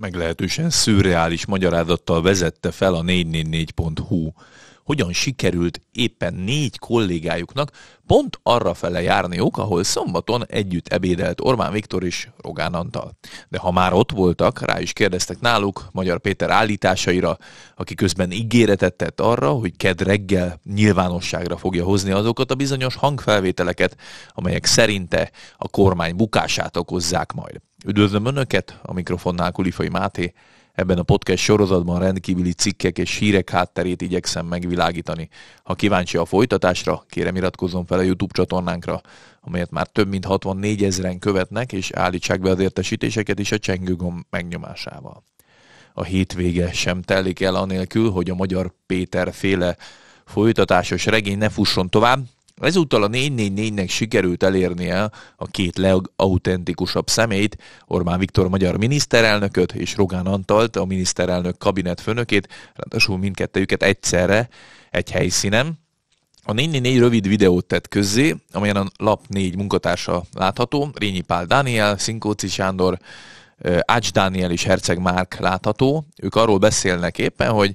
meglehetősen szürreális magyarázattal vezette fel a 444.hu, hogyan sikerült éppen négy kollégájuknak pont arra fele járniuk, ahol szombaton együtt ebédelt Orbán Viktor és Rogán Antal. De ha már ott voltak, rá is kérdeztek náluk Magyar Péter állításaira, aki közben ígéretet tett arra, hogy ked reggel nyilvánosságra fogja hozni azokat a bizonyos hangfelvételeket, amelyek szerinte a kormány bukását okozzák majd. Üdvözlöm Önöket, a mikrofonnál Kulifai Máté. Ebben a podcast sorozatban rendkívüli cikkek és hírek hátterét igyekszem megvilágítani. Ha kíváncsi a folytatásra, kérem iratkozzon fel a YouTube csatornánkra, amelyet már több mint 64 ezeren követnek, és állítsák be az értesítéseket is a csengőgomb megnyomásával. A hétvége sem telik el anélkül, hogy a magyar Péter féle folytatásos regény ne fusson tovább, Ezúttal a 444-nek sikerült elérnie a két legautentikusabb szemét, Orbán Viktor magyar miniszterelnököt és Rogán Antalt, a miniszterelnök kabinet főnökét, ráadásul mindkettőjüket egyszerre egy helyszínen. A 444 rövid videót tett közzé, amelyen a lap négy munkatársa látható, Rényi Pál Dániel, Szinkóci Sándor, Ács Dániel és Herceg Márk látható. Ők arról beszélnek éppen, hogy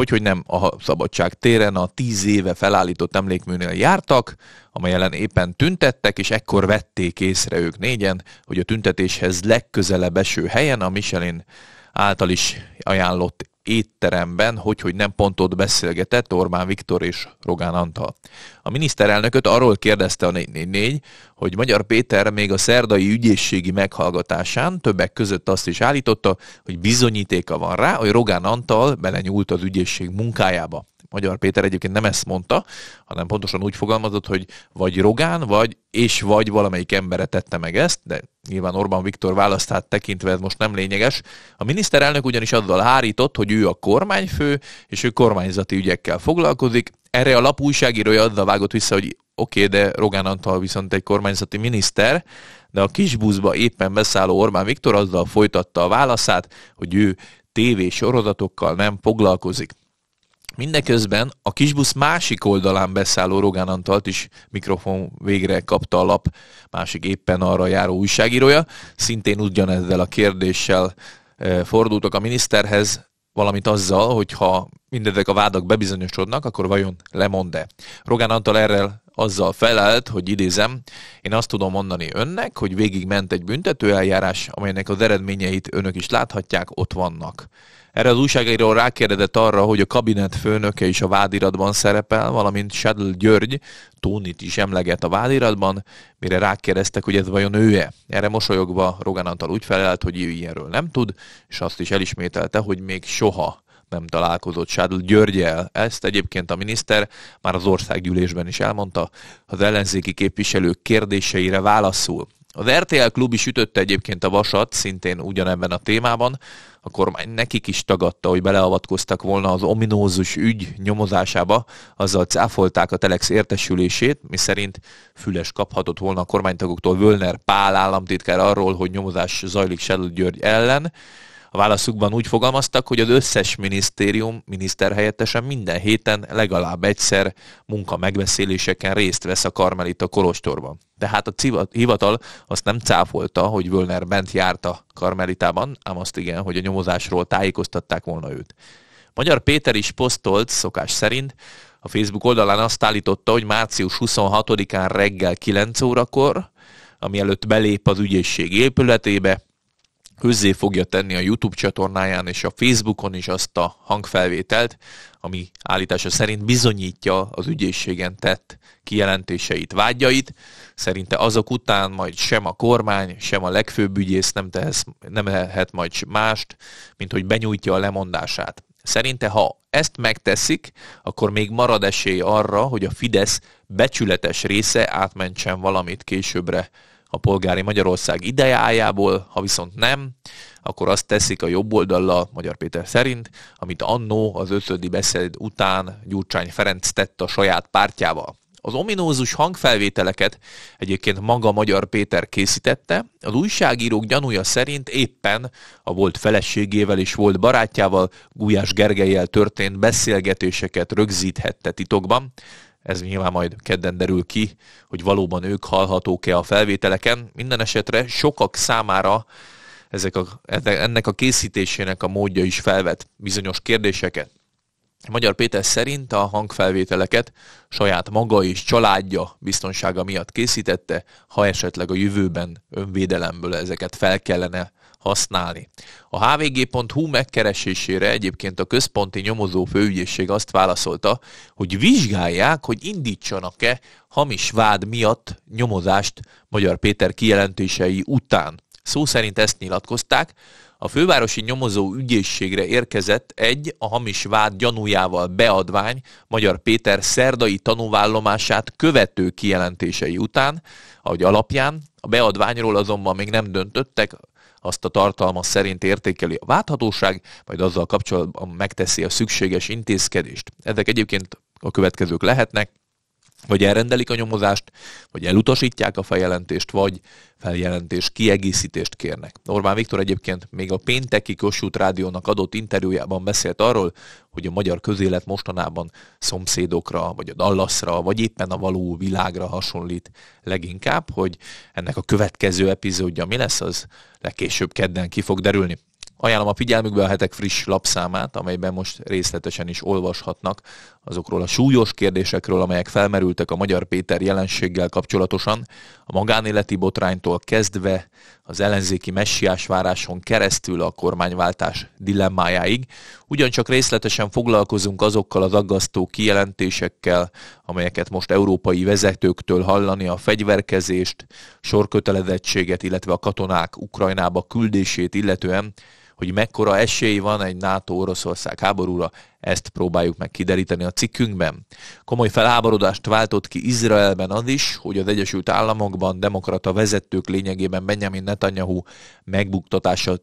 Hogyhogy nem a Szabadság téren a tíz éve felállított emlékműnél jártak, ellen éppen tüntettek, és ekkor vették észre ők négyen, hogy a tüntetéshez legközelebb eső helyen a Michelin által is ajánlott étteremben, hogy, hogy nem pont ott beszélgetett Orbán Viktor és Rogán Antal. A miniszterelnököt arról kérdezte a 444, hogy Magyar Péter még a szerdai ügyészségi meghallgatásán többek között azt is állította, hogy bizonyítéka van rá, hogy Rogán Antal belenyúlt az ügyészség munkájába. Magyar Péter egyébként nem ezt mondta, hanem pontosan úgy fogalmazott, hogy vagy Rogán, vagy és vagy valamelyik embere tette meg ezt, de nyilván Orbán Viktor választát tekintve ez most nem lényeges. A miniszterelnök ugyanis azzal hárított, hogy ő a kormányfő, és ő kormányzati ügyekkel foglalkozik. Erre a lap újságírója azzal vágott vissza, hogy oké, okay, de Rogán Antal viszont egy kormányzati miniszter, de a kisbuszba éppen beszálló Orbán Viktor azzal folytatta a válaszát, hogy ő tévésorozatokkal nem foglalkozik. Mindeközben a kisbusz másik oldalán beszálló Rogán Antalt is mikrofon végre kapta a lap, másik éppen arra járó újságírója. Szintén ugyanezzel a kérdéssel e, fordultak a miniszterhez, valamint azzal, hogy ha mindezek a vádak bebizonyosodnak, akkor vajon lemond-e? Rogán Antal erre azzal felelt, hogy idézem, én azt tudom mondani önnek, hogy végig ment egy büntetőeljárás, amelynek az eredményeit önök is láthatják, ott vannak. Erre az újságíró rákérdezett arra, hogy a kabinet főnöke is a vádiratban szerepel, valamint Sadl György Tónit is emleget a vádiratban, mire rákérdeztek, hogy ez vajon ő-e. Erre mosolyogva Rogán Antal úgy felelt, hogy ő ilyenről nem tud, és azt is elismételte, hogy még soha nem találkozott Sádl Györgyel. Ezt egyébként a miniszter már az országgyűlésben is elmondta, az ellenzéki képviselők kérdéseire válaszul. Az RTL klub is ütötte egyébként a vasat, szintén ugyanebben a témában. A kormány nekik is tagadta, hogy beleavatkoztak volna az ominózus ügy nyomozásába, azzal cáfolták a Telex értesülését, miszerint Füles kaphatott volna a kormánytagoktól Völner Pál államtitkár arról, hogy nyomozás zajlik Sedl György ellen. A válaszukban úgy fogalmaztak, hogy az összes minisztérium miniszterhelyettesen minden héten legalább egyszer munka megbeszéléseken részt vesz a Karmelita Kolostorban. Tehát a hivatal azt nem cáfolta, hogy Völner bent járt a Karmelitában, ám azt igen, hogy a nyomozásról tájékoztatták volna őt. Magyar Péter is posztolt, szokás szerint, a Facebook oldalán azt állította, hogy március 26-án reggel 9 órakor, ami előtt belép az ügyészség épületébe, közzé fogja tenni a YouTube csatornáján és a Facebookon is azt a hangfelvételt, ami állítása szerint bizonyítja az ügyészségen tett kijelentéseit, vágyait. Szerinte azok után majd sem a kormány, sem a legfőbb ügyész nem, tehez, nem lehet majd mást, mint hogy benyújtja a lemondását. Szerinte, ha ezt megteszik, akkor még marad esély arra, hogy a Fidesz becsületes része átmentsen valamit későbbre a polgári Magyarország idejájából, ha viszont nem, akkor azt teszik a jobb oldallal, Magyar Péter szerint, amit annó az ötödi beszéd után Gyurcsány Ferenc tett a saját pártjával. Az ominózus hangfelvételeket egyébként maga Magyar Péter készítette, az újságírók gyanúja szerint éppen a volt feleségével és volt barátjával, Gulyás Gergelyel történt beszélgetéseket rögzíthette titokban, ez nyilván majd kedden derül ki, hogy valóban ők hallhatók-e a felvételeken. Minden esetre sokak számára ezek a, ennek a készítésének a módja is felvet bizonyos kérdéseket. Magyar Péter szerint a hangfelvételeket saját maga és családja biztonsága miatt készítette, ha esetleg a jövőben önvédelemből ezeket fel kellene használni. A hvg.hu megkeresésére egyébként a központi nyomozó főügyészség azt válaszolta, hogy vizsgálják, hogy indítsanak-e hamis vád miatt nyomozást Magyar Péter kijelentései után. Szó szerint ezt nyilatkozták, a fővárosi nyomozó ügyészségre érkezett egy a hamis vád gyanújával beadvány Magyar Péter szerdai tanúvállomását követő kijelentései után, ahogy alapján, a beadványról azonban még nem döntöttek, azt a tartalma szerint értékeli a válthatóság, majd azzal kapcsolatban megteszi a szükséges intézkedést. Ezek egyébként a következők lehetnek, vagy elrendelik a nyomozást, vagy elutasítják a feljelentést, vagy feljelentés kiegészítést kérnek. Orbán Viktor egyébként még a pénteki Kossuth Rádiónak adott interjújában beszélt arról, hogy a magyar közélet mostanában szomszédokra, vagy a Dallasra, vagy éppen a való világra hasonlít leginkább, hogy ennek a következő epizódja mi lesz, az legkésőbb kedden ki fog derülni. Ajánlom a figyelmükbe a hetek friss lapszámát, amelyben most részletesen is olvashatnak azokról a súlyos kérdésekről, amelyek felmerültek a Magyar Péter jelenséggel kapcsolatosan, a magánéleti botránytól kezdve az ellenzéki váráson keresztül a kormányváltás dilemmájáig, Ugyancsak részletesen foglalkozunk azokkal az aggasztó kijelentésekkel, amelyeket most európai vezetőktől hallani a fegyverkezést, sorkötelezettséget, illetve a katonák Ukrajnába küldését illetően, hogy mekkora esély van egy NATO-Oroszország háborúra, ezt próbáljuk meg kideríteni a cikkünkben. Komoly felháborodást váltott ki Izraelben az is, hogy az Egyesült Államokban demokrata vezetők lényegében Benjamin Netanyahu megbuktatását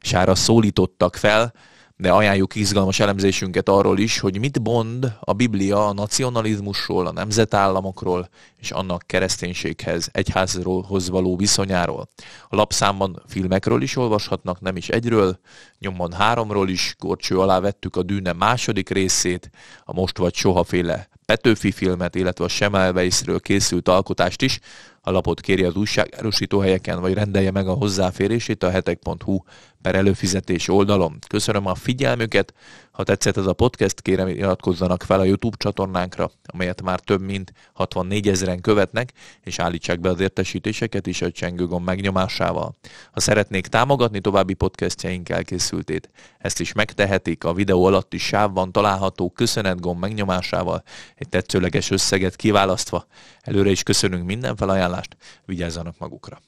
sára szólítottak fel, de ajánljuk izgalmas elemzésünket arról is, hogy mit bond a Biblia a nacionalizmusról, a nemzetállamokról és annak kereszténységhez, egyházhoz való viszonyáról. A lapszámban filmekről is olvashatnak, nem is egyről, nyomon háromról is, korcső alá vettük a Dűne második részét, a Most vagy Soha féle Petőfi filmet, illetve a Semmelweisről készült alkotást is, a lapot kéri az újságárusító helyeken, vagy rendelje meg a hozzáférését a hetek.hu per előfizetés oldalon. Köszönöm a figyelmüket, ha tetszett ez a podcast, kérem iratkozzanak fel a YouTube csatornánkra, amelyet már több mint 64 ezeren követnek, és állítsák be az értesítéseket is a csengőgom megnyomásával. Ha szeretnék támogatni további podcastjaink elkészültét, ezt is megtehetik, a videó alatti sávban található köszönet gomb megnyomásával, egy tetszőleges összeget kiválasztva. Előre is köszönünk minden felajánlást, ajánlást, vigyázzanak magukra.